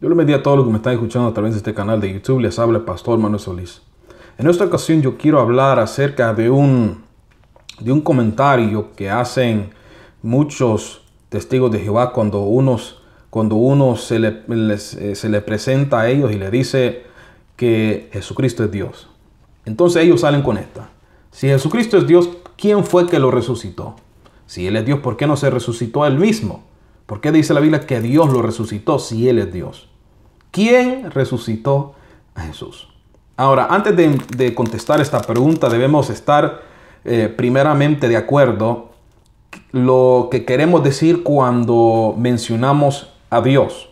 Yo le medía a todos los que me están escuchando a través de este canal de YouTube. Les habla el pastor Manuel Solís. En esta ocasión yo quiero hablar acerca de un, de un comentario que hacen muchos testigos de Jehová cuando, unos, cuando uno se le, les, eh, se le presenta a ellos y le dice que Jesucristo es Dios. Entonces ellos salen con esta. Si Jesucristo es Dios, ¿quién fue que lo resucitó? Si Él es Dios, ¿por qué no se resucitó Él mismo? ¿Por qué dice la Biblia que Dios lo resucitó si Él es Dios? ¿Quién resucitó a Jesús? Ahora, antes de, contestar esta pregunta, debemos estar eh, primeramente de acuerdo lo que queremos decir cuando mencionamos a Dios.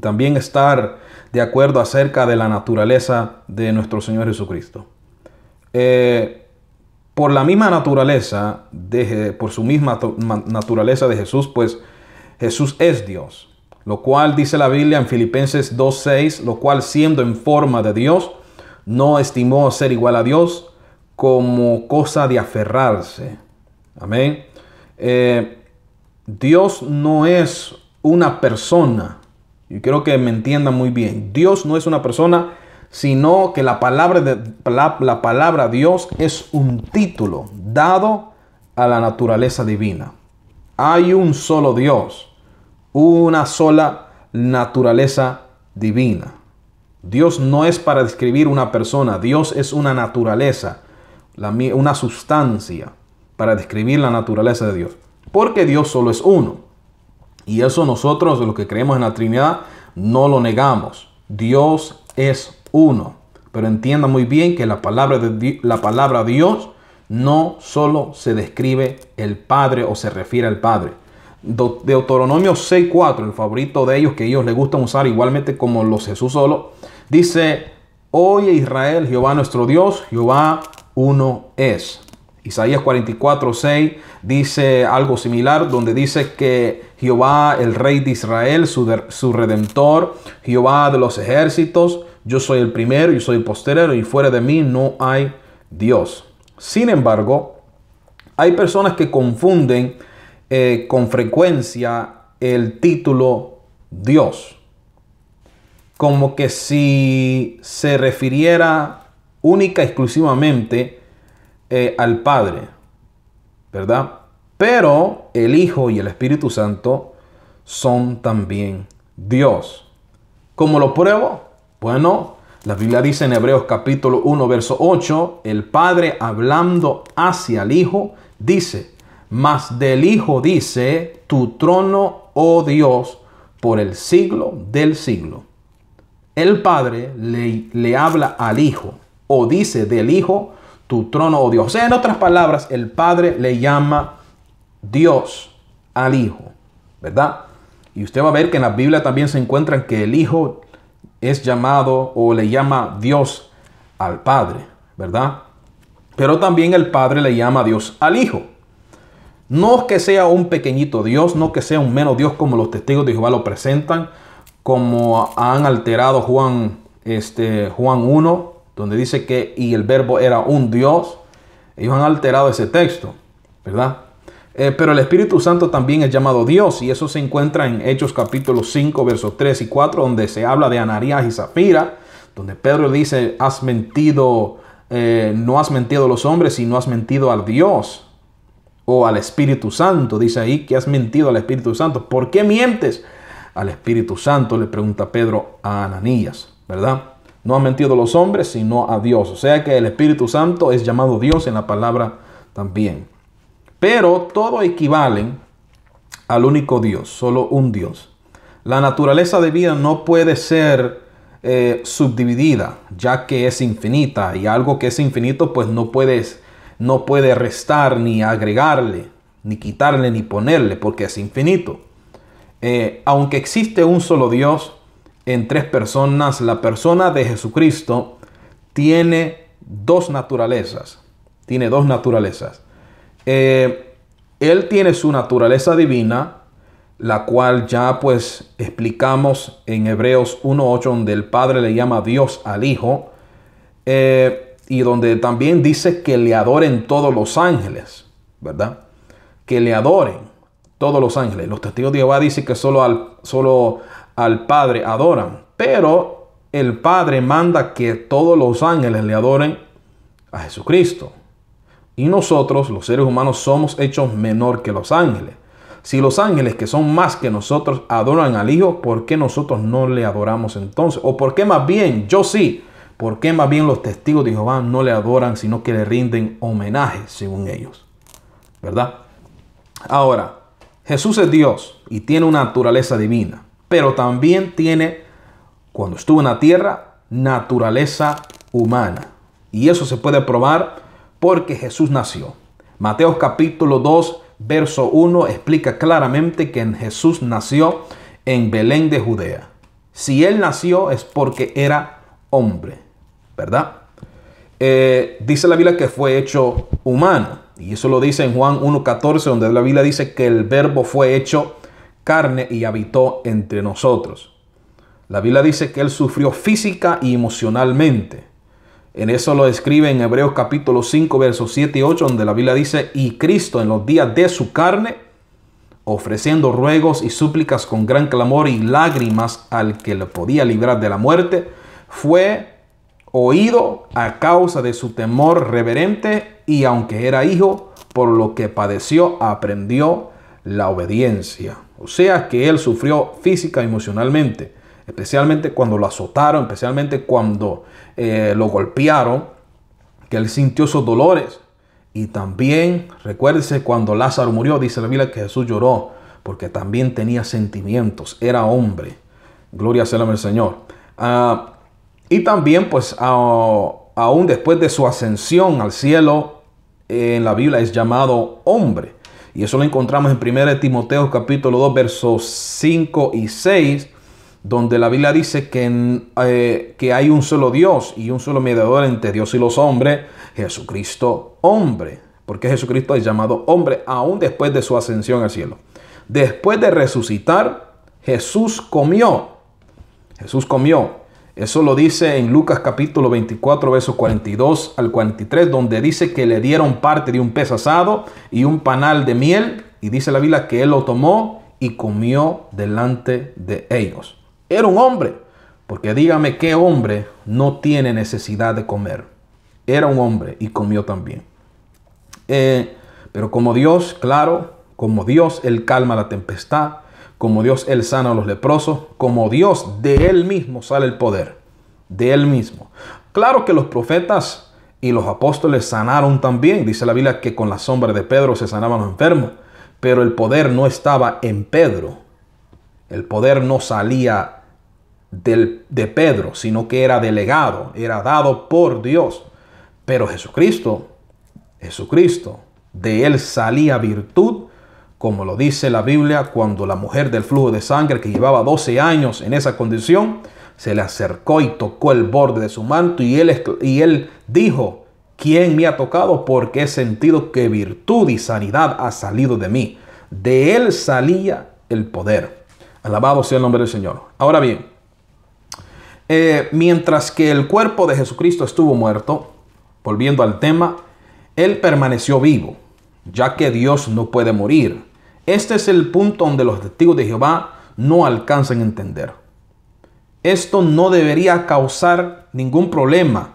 También estar de acuerdo acerca de la naturaleza de nuestro Señor Jesucristo. Eh, por la misma naturaleza, de, por su misma naturaleza de Jesús, pues Jesús es Dios, lo cual dice la Biblia en Filipenses 2.6, lo cual siendo en forma de Dios, no estimó ser igual a Dios como cosa de aferrarse. Amén. Eh, Dios no es una persona. y quiero que me entiendan muy bien. Dios no es una persona, sino que la palabra, de, la palabra Dios es un título dado a la naturaleza divina. Hay un solo Dios una sola naturaleza divina. Dios no es para describir una persona, Dios es una naturaleza, una sustancia para describir la naturaleza de Dios. Porque Dios solo es uno. Y eso nosotros, los que creemos en la Trinidad, no lo negamos. Dios es uno. Pero entienda muy bien que la palabra, de la palabra Dios no solo se describe el Padre o se refiere al Padre. Deuteronomio 6.4, el favorito de ellos que ellos les gustan usar igualmente como los Jesús solo, dice, oye Israel, Jehová nuestro Dios, Jehová uno es. Isaías 44.6 dice algo similar, donde dice que Jehová, el rey de Israel, su, su, redentor, Jehová de los ejércitos, yo soy el primero, yo soy el posterero y fuera de mí no hay Dios. Sin embargo, hay personas que confunden eh, con frecuencia el título Dios, como que si se refiriera única exclusivamente eh, al Padre, ¿verdad? Pero el Hijo y el Espíritu Santo son también Dios. ¿Cómo lo pruebo? Bueno, la Biblia dice en Hebreos capítulo 1, verso 8, el Padre hablando hacia el Hijo, dice, mas del Hijo dice, tu trono, oh Dios, por el siglo del siglo. El Padre le, habla al Hijo, o dice del Hijo, tu trono, oh Dios. O sea, en otras palabras, el Padre le llama Dios al Hijo, ¿verdad? Y usted va a ver que en la Biblia también se encuentran que el Hijo es llamado o le llama Dios al Padre, ¿verdad? Pero también el Padre le llama Dios al Hijo. No que sea un pequeñito Dios, no que sea un menos Dios como los testigos de Jehová lo presentan, como han alterado Juan, este, Juan 1, donde dice que y el verbo era un Dios. Ellos han alterado ese texto, ¿verdad? Eh, pero el Espíritu Santo también es llamado Dios y eso se encuentra en Hechos capítulo 5, versos 3 y 4, donde se habla de Anarías y Zafira, donde Pedro dice, has mentido, eh, no has mentido a los hombres, sino has mentido al Dios o al Espíritu Santo. Dice ahí que has mentido al Espíritu Santo. ¿Por qué mientes? Al Espíritu Santo le pregunta Pedro a Ananías, ¿verdad? No ha mentido los hombres, sino a Dios. O sea que el Espíritu Santo es llamado Dios en la palabra también. Pero todo equivale al único Dios, solo un Dios. La naturaleza de vida no puede ser eh, subdividida, ya que es infinita y algo que es infinito pues no puedes no puede restar ni agregarle, ni quitarle, ni ponerle, porque es infinito. Eh, aunque existe un solo Dios en tres personas, la persona de Jesucristo tiene dos naturalezas. Tiene dos naturalezas. Eh, él tiene su naturaleza divina, la cual ya pues explicamos en Hebreos 1.8, donde el Padre le llama Dios al Hijo. Eh, y donde también dice que le adoren todos los ángeles, ¿verdad? Que le adoren todos los ángeles. Los testigos de Jehová dicen que solo al, solo al Padre adoran, pero el Padre manda que todos los ángeles le adoren a Jesucristo. Y nosotros, los seres humanos, somos hechos menor que los ángeles. Si los ángeles que son más que nosotros adoran al Hijo, ¿por qué nosotros no le adoramos entonces? ¿O por qué más bien yo sí? ¿Por qué más bien los testigos de Jehová no le adoran, sino que le rinden homenaje, según ellos? ¿Verdad? Ahora, Jesús es Dios y tiene una naturaleza divina, pero también tiene, cuando estuvo en la tierra, naturaleza humana. Y eso se puede probar porque Jesús nació. Mateo capítulo 2, verso 1 explica claramente que en Jesús nació en Belén de Judea. Si él nació es porque era hombre. ¿verdad? Eh, dice la Biblia que fue hecho humano. Y eso lo dice en Juan 1.14, donde la Biblia dice que el verbo fue hecho carne y habitó entre nosotros. La Biblia dice que él sufrió física y emocionalmente. En eso lo escribe en Hebreos capítulo 5, versos 7 y 8, donde la Biblia dice, y Cristo en los días de su carne, ofreciendo ruegos y súplicas con gran clamor y lágrimas al que le podía librar de la muerte, fue oído a causa de su temor reverente y aunque era hijo, por lo que padeció, aprendió la obediencia. O sea que él sufrió física y emocionalmente, especialmente cuando lo azotaron, especialmente cuando eh, lo golpearon, que él sintió esos dolores. Y también, recuérdese cuando Lázaro murió, dice la Biblia que Jesús lloró, porque también tenía sentimientos, era hombre. Gloria sea el Señor. Ah, y también, pues, aún después de su ascensión al cielo, en la Biblia es llamado hombre. Y eso lo encontramos en 1 Timoteo capítulo 2, versos 5 y 6, donde la Biblia dice que, eh, que hay un solo Dios y un solo mediador entre Dios y los hombres, Jesucristo hombre. Porque Jesucristo es llamado hombre aún después de su ascensión al cielo. Después de resucitar, Jesús comió. Jesús comió. Eso lo dice en Lucas capítulo 24, versos 42 al 43, donde dice que le dieron parte de un pez asado y un panal de miel, y dice la Biblia que él lo tomó y comió delante de ellos. Era un hombre, porque dígame qué hombre no tiene necesidad de comer. Era un hombre y comió también. Eh, pero como Dios, claro, como Dios, Él calma la tempestad, como Dios Él sana a los leprosos, como Dios de Él mismo sale el poder, de Él mismo. Claro que los profetas y los apóstoles sanaron también, dice la Biblia que con la sombra de Pedro se sanaban los enfermos, pero el poder no estaba en Pedro, el poder no salía del, de Pedro, sino que era delegado, era dado por Dios. Pero Jesucristo, Jesucristo, de él salía virtud, como lo dice la Biblia, cuando la mujer del flujo de sangre que llevaba 12 años en esa condición, se le acercó y tocó el borde de su manto y él, y él dijo, ¿quién me ha tocado? Porque he sentido que virtud y sanidad ha salido de mí. De él salía el poder. Alabado sea el nombre del Señor. Ahora bien, eh, mientras que el cuerpo de Jesucristo estuvo muerto, volviendo al tema, él permaneció vivo, ya que Dios no puede morir. Este es el punto donde los testigos de Jehová no alcanzan a entender. Esto no debería causar ningún problema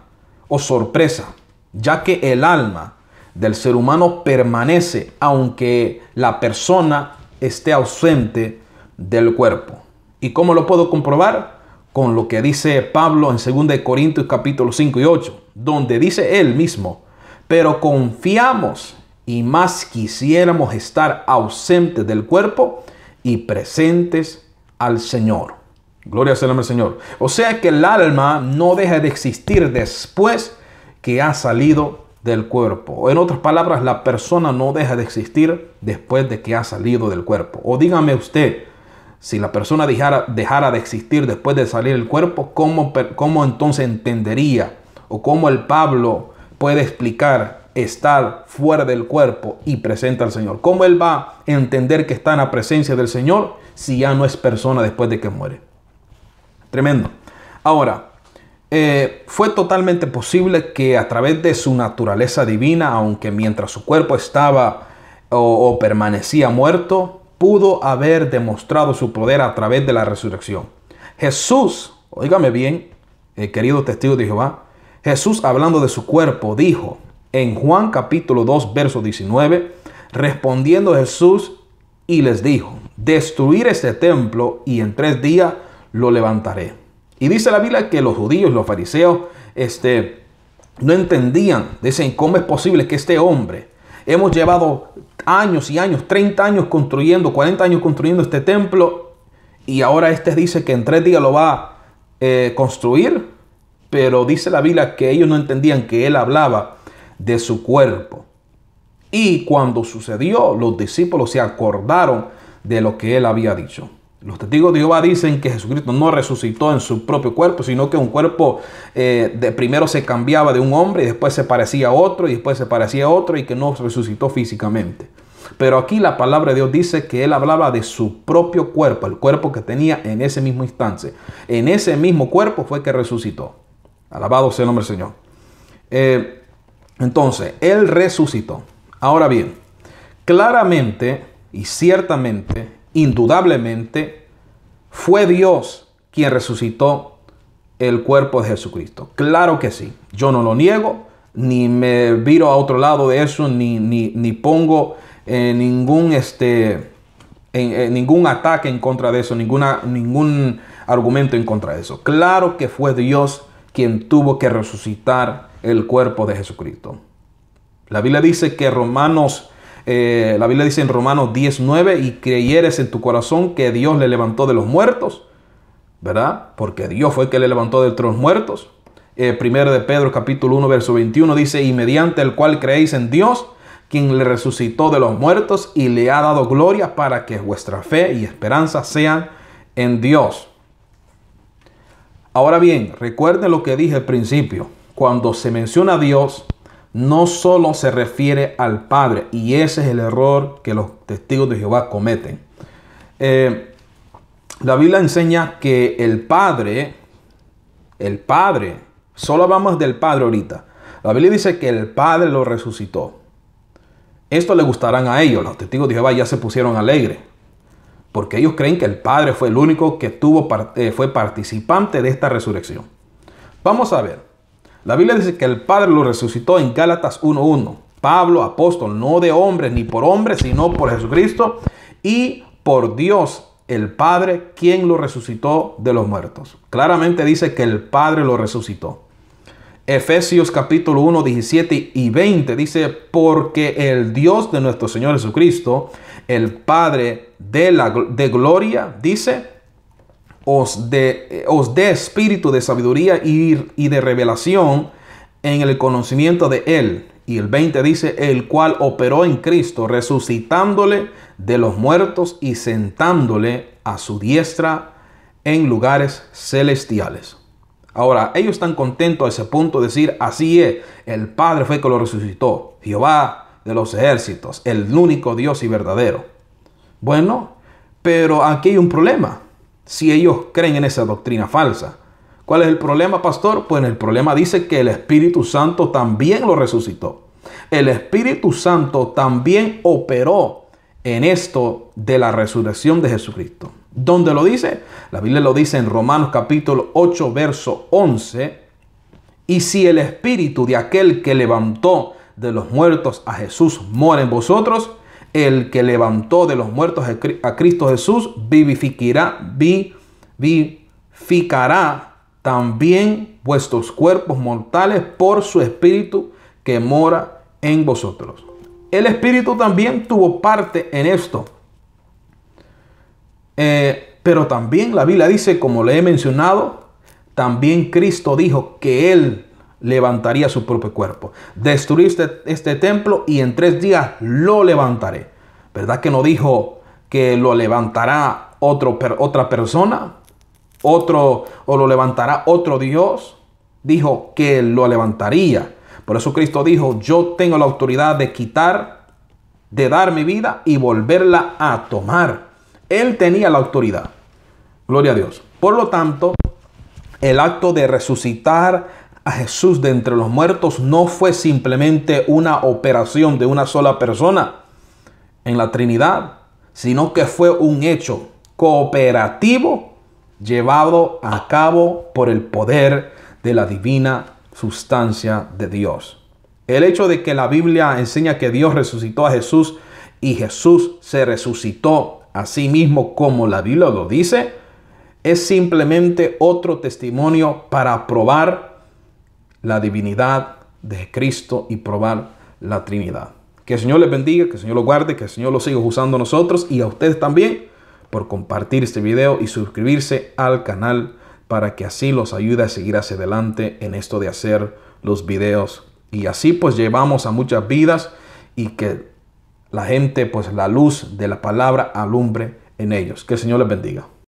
o sorpresa, ya que el alma del ser humano permanece aunque la persona esté ausente del cuerpo. ¿Y cómo lo puedo comprobar? Con lo que dice Pablo en 2 Corintios capítulo 5 y 8, donde dice él mismo, pero confiamos y más quisiéramos estar ausentes del cuerpo y presentes al Señor. Gloria sea al Señor. O sea que el alma no deja de existir después que ha salido del cuerpo. O En otras palabras, la persona no deja de existir después de que ha salido del cuerpo. O dígame usted, si la persona dejara, de existir después de salir del cuerpo, ¿cómo, ¿cómo entonces entendería? ¿O cómo el Pablo puede explicar estar fuera del cuerpo y presente al Señor. ¿Cómo él va a entender que está en la presencia del Señor si ya no es persona después de que muere? Tremendo. Ahora, eh, fue totalmente posible que a través de su naturaleza divina, aunque mientras su cuerpo estaba o, permanecía muerto, pudo haber demostrado su poder a través de la resurrección. Jesús, oígame bien, eh, querido testigo de Jehová, Jesús hablando de su cuerpo, dijo, en Juan capítulo 2, verso 19, respondiendo Jesús y les dijo, destruir este templo y en tres días lo levantaré. Y dice la Biblia que los judíos, los fariseos, este, no entendían, dicen, ¿cómo es posible que este hombre, hemos llevado años y años, 30 años construyendo, 40 años construyendo este templo, y ahora este dice que en tres días lo va a eh, construir, pero dice la Biblia que ellos no entendían que él hablaba de su cuerpo. Y cuando sucedió, los discípulos se acordaron de lo que él había dicho. Los testigos de Jehová dicen que Jesucristo no resucitó en su propio cuerpo, sino que un cuerpo eh, de primero se cambiaba de un hombre y después se parecía a otro y después se parecía a otro y que no resucitó físicamente. Pero aquí la palabra de Dios dice que él hablaba de su propio cuerpo, el cuerpo que tenía en ese mismo instante. En ese mismo cuerpo fue que resucitó. Alabado sea el nombre del Señor. Eh, entonces, Él resucitó. Ahora bien, claramente y ciertamente, indudablemente, fue Dios quien resucitó el cuerpo de Jesucristo. Claro que sí, yo no lo niego, ni me viro a otro lado de eso, ni, ni, pongo eh, ningún, este, eh, ningún ataque en contra de eso, ninguna, ningún argumento en contra de eso. Claro que fue Dios quien tuvo que resucitar el cuerpo de Jesucristo. La Biblia dice que Romanos, eh, la Biblia dice en Romanos 19, y creyeres en tu corazón que Dios le levantó de los muertos, ¿verdad? Porque Dios fue el que le levantó de los muertos. Eh, primero de Pedro capítulo 1, verso 21 dice, y mediante el cual creéis en Dios, quien le resucitó de los muertos y le ha dado gloria para que vuestra fe y esperanza sean en Dios. Ahora bien, recuerden lo que dije al principio. Cuando se menciona a Dios, no solo se refiere al Padre, y ese es el error que los testigos de Jehová cometen. Eh, la Biblia enseña que el Padre, el Padre, solo hablamos del Padre ahorita. La Biblia dice que el Padre lo resucitó. Esto le gustarán a ellos. Los testigos de Jehová ya se pusieron alegres porque ellos creen que el Padre fue el único que tuvo, eh, fue participante de esta resurrección. Vamos a ver. La Biblia dice que el Padre lo resucitó en Gálatas 1.1. Pablo, apóstol, no de hombre ni por hombre, sino por Jesucristo y por Dios el Padre, quien lo resucitó de los muertos. Claramente dice que el Padre lo resucitó. Efesios capítulo 1, 17 y 20 dice, porque el Dios de nuestro Señor Jesucristo, el Padre de, la, de gloria, dice, os eh, dé os de espíritu de sabiduría y, y de revelación en el conocimiento de Él. Y el 20 dice, el cual operó en Cristo, resucitándole de los muertos y sentándole a su diestra en lugares celestiales. Ahora, ellos están contentos a ese punto de decir, así es, el Padre fue que lo resucitó. Jehová de los ejércitos, el único Dios y verdadero. Bueno, pero aquí hay un problema. Si ellos creen en esa doctrina falsa, ¿cuál es el problema, pastor? Pues el problema dice que el Espíritu Santo también lo resucitó. El Espíritu Santo también operó en esto de la resurrección de Jesucristo. ¿Dónde lo dice? La Biblia lo dice en Romanos capítulo 8, verso 11. Y si el espíritu de aquel que levantó de los muertos a Jesús mora en vosotros, el que levantó de los muertos a Cristo Jesús vivificará, vivificará también vuestros cuerpos mortales por su espíritu que mora en vosotros. El espíritu también tuvo parte en esto. Eh, pero también la Biblia dice, como le he mencionado, también Cristo dijo que Él levantaría su propio cuerpo. Destruiste este templo y en tres días lo levantaré. ¿Verdad que no dijo que lo levantará otro, otra persona? Otro, o lo levantará otro Dios. Dijo que lo levantaría. Por eso Cristo dijo, yo tengo la autoridad de quitar, de dar mi vida y volverla a tomar. Él tenía la autoridad. Gloria a Dios. Por lo tanto, el acto de resucitar a Jesús de entre los muertos no fue simplemente una operación de una sola persona en la Trinidad, sino que fue un hecho cooperativo llevado a cabo por el poder de la divina sustancia de Dios. El hecho de que la Biblia enseña que Dios resucitó a Jesús y Jesús se resucitó a sí mismo como la Biblia lo dice, es simplemente otro testimonio para probar la divinidad de Cristo y probar la Trinidad. Que el Señor les bendiga, que el Señor lo guarde, que el Señor lo siga usando nosotros y a ustedes también por compartir este video y suscribirse al canal para que así los ayude a seguir hacia adelante en esto de hacer los videos. Y así pues llevamos a muchas vidas y que la gente pues la luz de la palabra alumbre en ellos. Que el Señor les bendiga.